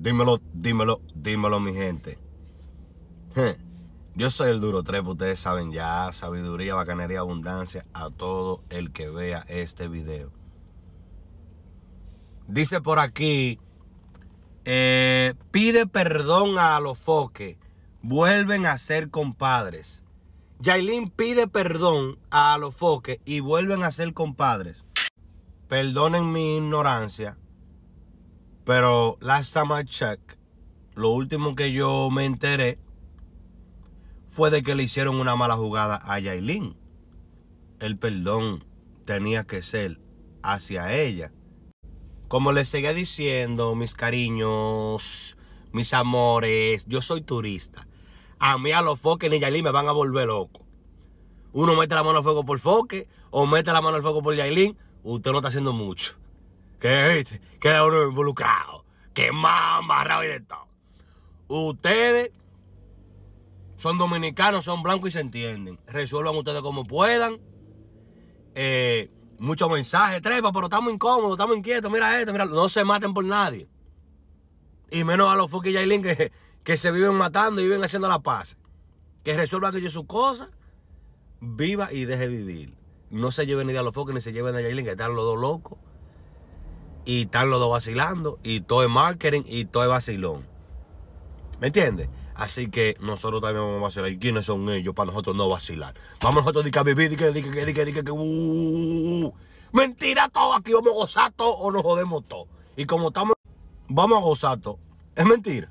Dímelo, dímelo, dímelo, mi gente. Yo soy el duro trepo, ustedes saben ya, sabiduría, bacanería, abundancia a todo el que vea este video. Dice por aquí, eh, pide perdón a los foques, vuelven a ser compadres. Yailin pide perdón a los foques y vuelven a ser compadres. Perdonen mi ignorancia, pero last time I lo último que yo me enteré fue de que le hicieron una mala jugada a Yailin. El perdón tenía que ser hacia ella. Como le seguía diciendo, mis cariños, mis amores, yo soy turista. A mí a los foques ni Yailin me van a volver loco. Uno mete la mano al fuego por foque o mete la mano al fuego por Yailin, usted no está haciendo mucho que queda uno involucrado, que más amarrado y de todo. Ustedes son dominicanos, son blancos y se entienden. Resuelvan ustedes como puedan. Eh, muchos mensajes, trepa, pero estamos incómodos, estamos inquietos, mira esto, mira, no se maten por nadie. Y menos a los Fuki Yailin que, que se viven matando y viven haciendo la paz. Que resuelvan ellos sus cosas, viva y deje vivir. No se lleven ni de a los Fuki ni se lleven a Yailin, que están los dos locos y están los dos vacilando y todo es marketing y todo es vacilón. ¿Me entiendes? Así que nosotros también vamos a vacilar. ¿Y quiénes son ellos para nosotros no vacilar? Vamos nosotros a vivir, que, que, que, uh, que, que, Mentira todo, aquí vamos a gozar todo o nos jodemos todo. Y como estamos, vamos a gozar todo. Es mentira.